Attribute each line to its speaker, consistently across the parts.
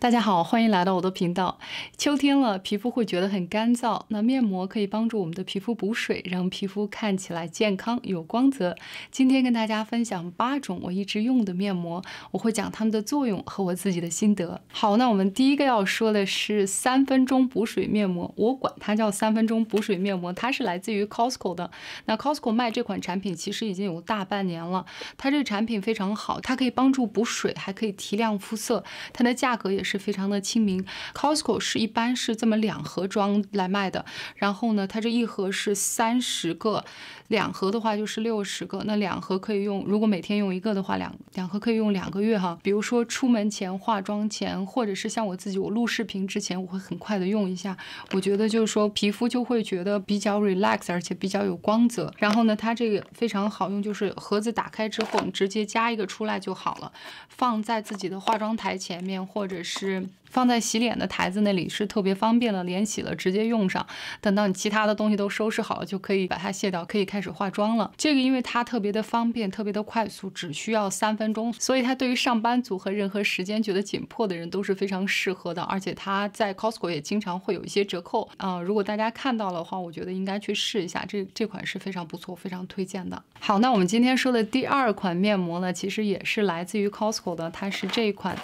Speaker 1: 大家好，欢迎来到我的频道。秋天了，皮肤会觉得很干燥，那面膜可以帮助我们的皮肤补水，让皮肤看起来健康有光泽。今天跟大家分享八种我一直用的面膜，我会讲它们的作用和我自己的心得。好，那我们第一个要说的是三分钟补水面膜，我管它叫三分钟补水面膜，它是来自于 Costco 的。那 Costco 卖这款产品其实已经有大半年了，它这个产品非常好，它可以帮助补水，还可以提亮肤色，它的价格也是。是非常的亲民，Costco 是一般是这么两盒装来卖的，然后呢，它这一盒是三十个，两盒的话就是六十个，那两盒可以用，如果每天用一个的话，两两盒可以用两个月哈。比如说出门前、化妆前，或者是像我自己，我录视频之前，我会很快的用一下，我觉得就是说皮肤就会觉得比较 relax，而且比较有光泽。然后呢，它这个非常好用，就是盒子打开之后，你直接加一个出来就好了，放在自己的化妆台前面，或者是。是放在洗脸的台子那里是特别方便的，脸洗了直接用上。等到你其他的东西都收拾好了，就可以把它卸掉，可以开始化妆了。这个因为它特别的方便，特别的快速，只需要三分钟，所以它对于上班族和任何时间觉得紧迫的人都是非常适合的。而且它在 Costco 也经常会有一些折扣啊。如果大家看到的话，我觉得应该去试一下这这款是非常不错，非常推荐的。好，那我们今天说的第二款面膜呢，其实也是来自于 Costco 的，它是这一款。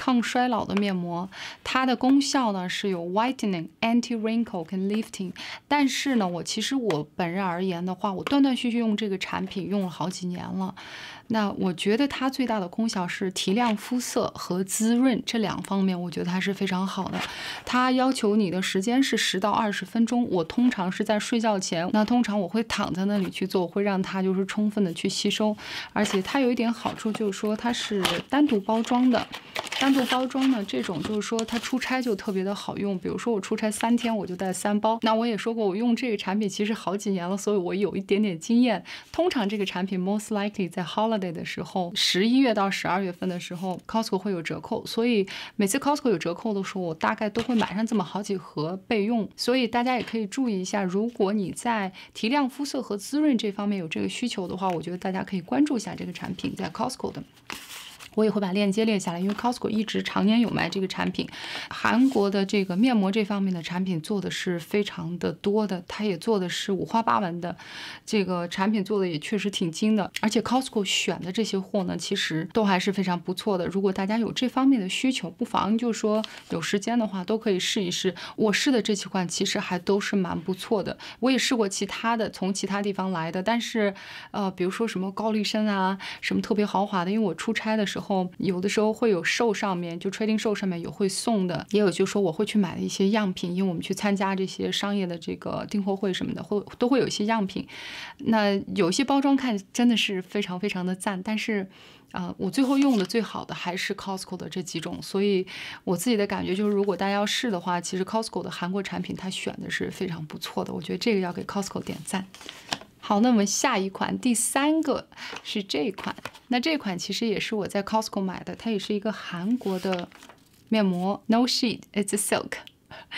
Speaker 1: 抗衰老的面膜，它的功效呢是有 whitening、anti-wrinkle 跟 lifting。但是呢，我其实我本人而言的话，我断断续续用这个产品用了好几年了。那我觉得它最大的功效是提亮肤色和滋润这两方面，我觉得还是非常好的。它要求你的时间是十到二十分钟，我通常是在睡觉前。那通常我会躺在那里去做，我会让它就是充分的去吸收。而且它有一点好处就是说它是单独包装的，单独包装呢，这种就是说它出差就特别的好用。比如说我出差三天，我就带三包。那我也说过，我用这个产品其实好几年了，所以我有一点点经验。通常这个产品 most likely 在 h l u l e r 的时候，十一月到十二月份的时候，Costco 会有折扣，所以每次 Costco 有折扣的时候，我大概都会买上这么好几盒备用。所以大家也可以注意一下，如果你在提亮肤色和滋润这方面有这个需求的话，我觉得大家可以关注一下这个产品在 Costco 的。我也会把链接列下来，因为 Costco 一直常年有卖这个产品。韩国的这个面膜这方面的产品做的是非常的多的，它也做的是五花八门的，这个产品做的也确实挺精的。而且 Costco 选的这些货呢，其实都还是非常不错的。如果大家有这方面的需求，不妨就说有时间的话，都可以试一试。我试的这几款其实还都是蛮不错的。我也试过其他的，从其他地方来的，但是呃，比如说什么高丽参啊，什么特别豪华的，因为我出差的时候。然后有的时候会有售上面，就 Trading 售上面有会送的，也有就是说我会去买一些样品，因为我们去参加这些商业的这个订货会什么的，会都会有一些样品。那有些包装看真的是非常非常的赞，但是啊，我最后用的最好的还是 Costco 的这几种，所以我自己的感觉就是，如果大家要试的话，其实 Costco 的韩国产品它选的是非常不错的，我觉得这个要给 Costco 点赞。好，那我们下一款，第三个是这款。那这款其实也是我在 Costco 买的，它也是一个韩国的面膜，No Sheet It's Silk。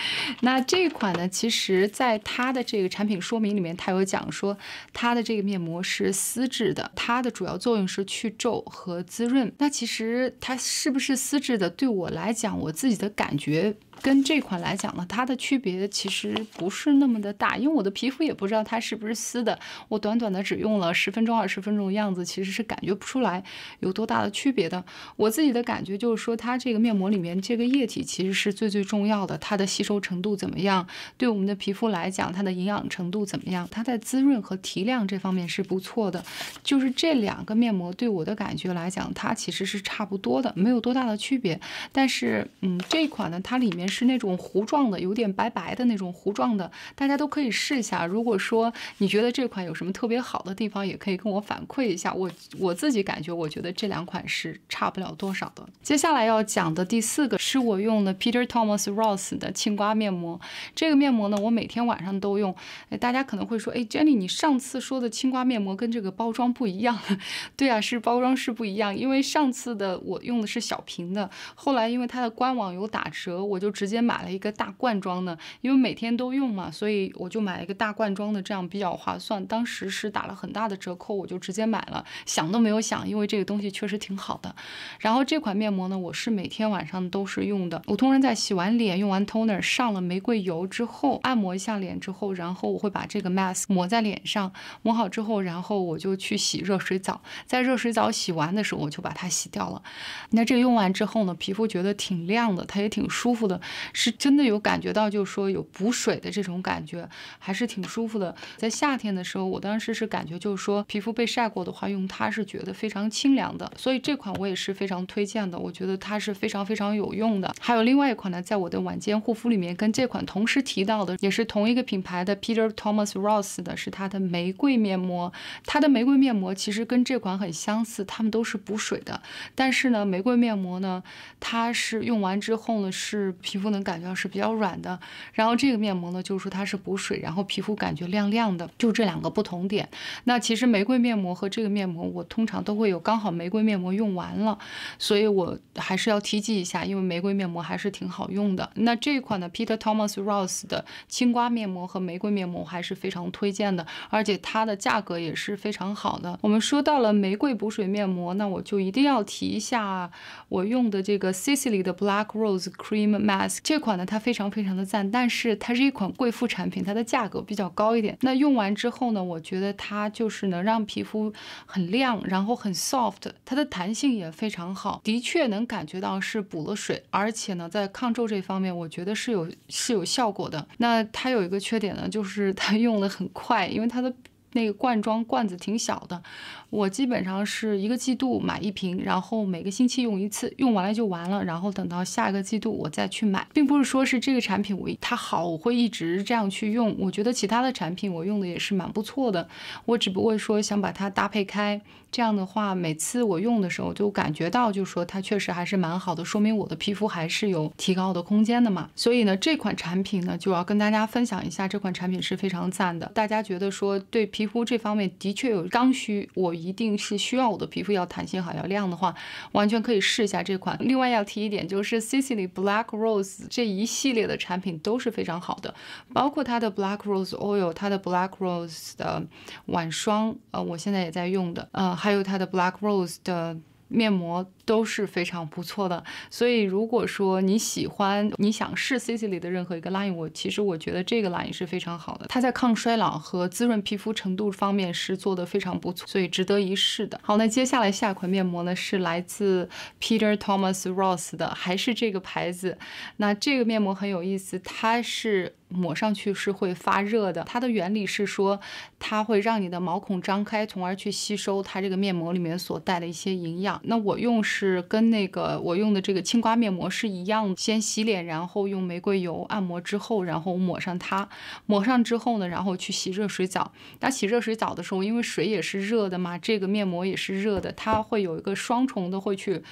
Speaker 1: 那这款呢，其实在它的这个产品说明里面，它有讲说它的这个面膜是丝质的，它的主要作用是去皱和滋润。那其实它是不是丝质的，对我来讲，我自己的感觉。跟这款来讲呢，它的区别其实不是那么的大，因为我的皮肤也不知道它是不是丝的，我短短的只用了十分钟、二十分钟的样子，其实是感觉不出来有多大的区别的。我自己的感觉就是说，它这个面膜里面这个液体其实是最最重要的，它的吸收程度怎么样，对我们的皮肤来讲，它的营养程度怎么样，它在滋润和提亮这方面是不错的。就是这两个面膜对我的感觉来讲，它其实是差不多的，没有多大的区别。但是，嗯，这款呢，它里面。是那种糊状的，有点白白的那种糊状的，大家都可以试一下。如果说你觉得这款有什么特别好的地方，也可以跟我反馈一下。我我自己感觉，我觉得这两款是差不了多少的。接下来要讲的第四个是我用的 Peter Thomas r o s s 的青瓜面膜。这个面膜呢，我每天晚上都用。哎，大家可能会说，哎，Jenny，你上次说的青瓜面膜跟这个包装不一样。对啊，是包装是不一样，因为上次的我用的是小瓶的，后来因为它的官网有打折，我就。直接买了一个大罐装的，因为每天都用嘛，所以我就买了一个大罐装的，这样比较划算。当时是打了很大的折扣，我就直接买了，想都没有想，因为这个东西确实挺好的。然后这款面膜呢，我是每天晚上都是用的。我通常在洗完脸、用完 toner、上了玫瑰油之后，按摩一下脸之后，然后我会把这个 mask 抹在脸上，抹好之后，然后我就去洗热水澡，在热水澡洗完的时候，我就把它洗掉了。那这个用完之后呢，皮肤觉得挺亮的，它也挺舒服的。是真的有感觉到，就是说有补水的这种感觉，还是挺舒服的。在夏天的时候，我当时是感觉，就是说皮肤被晒过的话，用它是觉得非常清凉的。所以这款我也是非常推荐的，我觉得它是非常非常有用的。还有另外一款呢，在我的晚间护肤里面，跟这款同时提到的，也是同一个品牌的 Peter Thomas r o s s 的，是它的玫瑰面膜。它的玫瑰面膜其实跟这款很相似，它们都是补水的。但是呢，玫瑰面膜呢，它是用完之后呢是。皮肤能感觉到是比较软的，然后这个面膜呢，就是说它是补水，然后皮肤感觉亮亮的，就这两个不同点。那其实玫瑰面膜和这个面膜，我通常都会有。刚好玫瑰面膜用完了，所以我还是要提及一下，因为玫瑰面膜还是挺好用的。那这一款呢，Peter Thomas r o s s 的青瓜面膜和玫瑰面膜还是非常推荐的，而且它的价格也是非常好的。我们说到了玫瑰补水面膜，那我就一定要提一下我用的这个 Sicily 的 Black Rose Cream m a c 这款呢，它非常非常的赞，但是它是一款贵妇产品，它的价格比较高一点。那用完之后呢，我觉得它就是能让皮肤很亮，然后很 soft，它的弹性也非常好，的确能感觉到是补了水，而且呢，在抗皱这方面，我觉得是有是有效果的。那它有一个缺点呢，就是它 用的很快，因为它的。那个罐装罐子挺小的，我基本上是一个季度买一瓶，然后每个星期用一次，用完了就完了，然后等到下一个季度我再去买，并不是说是这个产品我它好我会一直这样去用。我觉得其他的产品我用的也是蛮不错的，我只不过说想把它搭配开，这样的话每次我用的时候就感觉到就说它确实还是蛮好的，说明我的皮肤还是有提高的空间的嘛。所以呢，这款产品呢就要跟大家分享一下，这款产品是非常赞的。大家觉得说对皮。皮肤这方面的确有刚需，我一定是需要我的皮肤要弹性好、要亮的话，完全可以试一下这款。另外要提一点，就是 Sisley Black Rose 这一系列的产品都是非常好的，包括它的 Black Rose Oil、它的 Black Rose 的晚霜，呃，我现在也在用的，呃，还有它的 Black Rose 的面膜。都是非常不错的，所以如果说你喜欢，你想试 C C 里的任何一个 line，我其实我觉得这个 line 是非常好的，它在抗衰老和滋润皮肤程度方面是做的非常不错，所以值得一试的。好，那接下来下一款面膜呢，是来自 Peter Thomas r o s s 的，还是这个牌子？那这个面膜很有意思，它是抹上去是会发热的，它的原理是说它会让你的毛孔张开，从而去吸收它这个面膜里面所带的一些营养。那我用。是跟那个我用的这个青瓜面膜是一样的，先洗脸，然后用玫瑰油按摩之后，然后抹上它，抹上之后呢，然后去洗热水澡。它洗热水澡的时候，因为水也是热的嘛，这个面膜也是热的，它会有一个双重的会去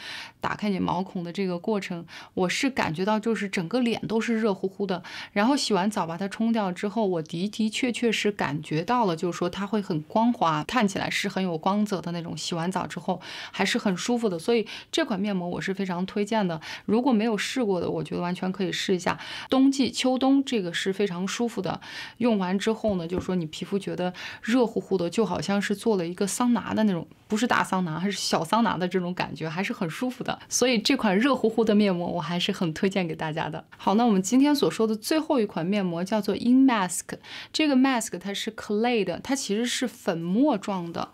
Speaker 1: 打开你毛孔的这个过程。我是感觉到就是整个脸都是热乎乎的，然后洗完澡把它冲掉之后，我的的确确是感觉到了，就是说它会很光滑，看起来是很有光泽的那种。洗完澡之后还是很舒服的，所以。这款面膜我是非常推荐的，如果没有试过的，我觉得完全可以试一下。冬季、秋冬这个是非常舒服的，用完之后呢，就是说你皮肤觉得热乎乎的，就好像是做了一个桑拿的那种，不是大桑拿，还是小桑拿的这种感觉，还是很舒服的。所以这款热乎乎的面膜我还是很推荐给大家的。好，那我们今天所说的最后一款面膜叫做 In Mask，这个 Mask 它是 Clay 的，它其实是粉末状的。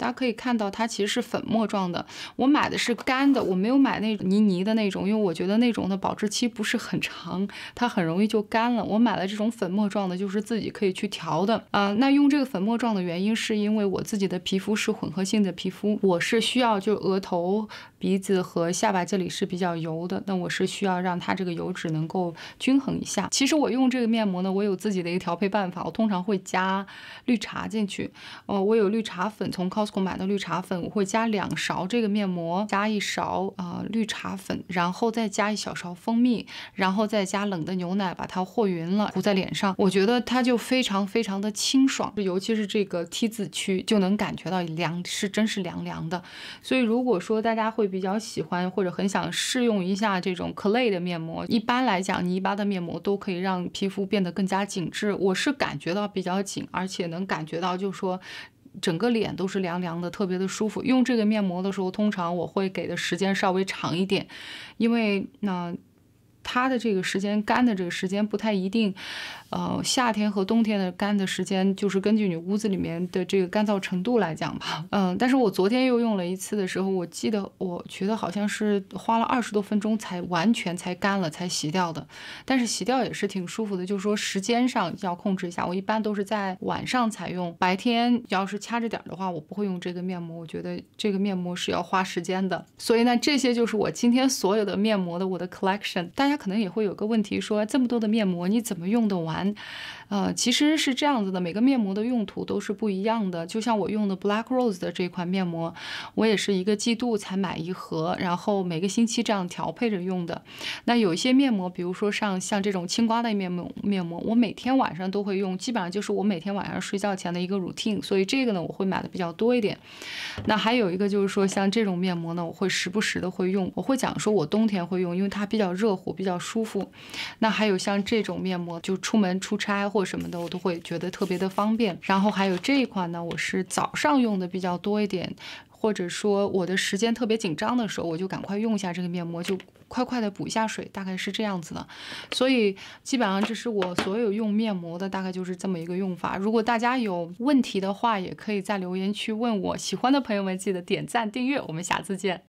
Speaker 1: 大家可以看到，它其实是粉末状的。我买的是干的，我没有买那泥泥的那种，因为我觉得那种的保质期不是很长，它很容易就干了。我买了这种粉末状的，就是自己可以去调的啊。那用这个粉末状的原因，是因为我自己的皮肤是混合性的皮肤，我是需要就额头。鼻子和下巴这里是比较油的，那我是需要让它这个油脂能够均衡一下。其实我用这个面膜呢，我有自己的一个调配办法。我通常会加绿茶进去，呃，我有绿茶粉，从 Costco 买的绿茶粉，我会加两勺这个面膜，加一勺啊绿茶粉，然后再加一小勺蜂蜜，然后再加冷的牛奶，把它和匀了，涂在脸上，我觉得它就非常非常的清爽，尤其是这个 T 字区，就能感觉到凉，是真是凉凉的。所以如果说大家会。比较喜欢或者很想试用一下这种 clay 的面膜。一般来讲，泥巴的面膜都可以让皮肤变得更加紧致。我是感觉到比较紧，而且能感觉到，就是说，整个脸都是凉凉的，特别的舒服。用这个面膜的时候，通常我会给的时间稍微长一点，因为那。它的这个时间干的这个时间不太一定，呃，夏天和冬天的干的时间就是根据你屋子里面的这个干燥程度来讲吧。嗯，但是我昨天又用了一次的时候，我记得我觉得好像是花了二十多分钟才完全才干了才洗掉的，但是洗掉也是挺舒服的，就是说时间上要控制一下。我一般都是在晚上才用，白天要是掐着点儿的话，我不会用这个面膜。我觉得这个面膜是要花时间的，所以呢，这些就是我今天所有的面膜的我的 collection，但。他可能也会有个问题，说这么多的面膜你怎么用得完？呃，其实是这样子的，每个面膜的用途都是不一样的。就像我用的 Black Rose 的这款面膜，我也是一个季度才买一盒，然后每个星期这样调配着用的。那有一些面膜，比如说像像这种青瓜的面膜，面膜我每天晚上都会用，基本上就是我每天晚上睡觉前的一个 routine。所以这个呢，我会买的比较多一点。那还有一个就是说，像这种面膜呢，我会时不时的会用，我会讲说我冬天会用，因为它比较热乎。比较舒服，那还有像这种面膜，就出门出差或什么的，我都会觉得特别的方便。然后还有这一款呢，我是早上用的比较多一点，或者说我的时间特别紧张的时候，我就赶快用一下这个面膜，就快快的补一下水，大概是这样子的。所以基本上这是我所有用面膜的大概就是这么一个用法。如果大家有问题的话，也可以在留言区问我。喜欢的朋友们记得点赞订阅，我们下次见。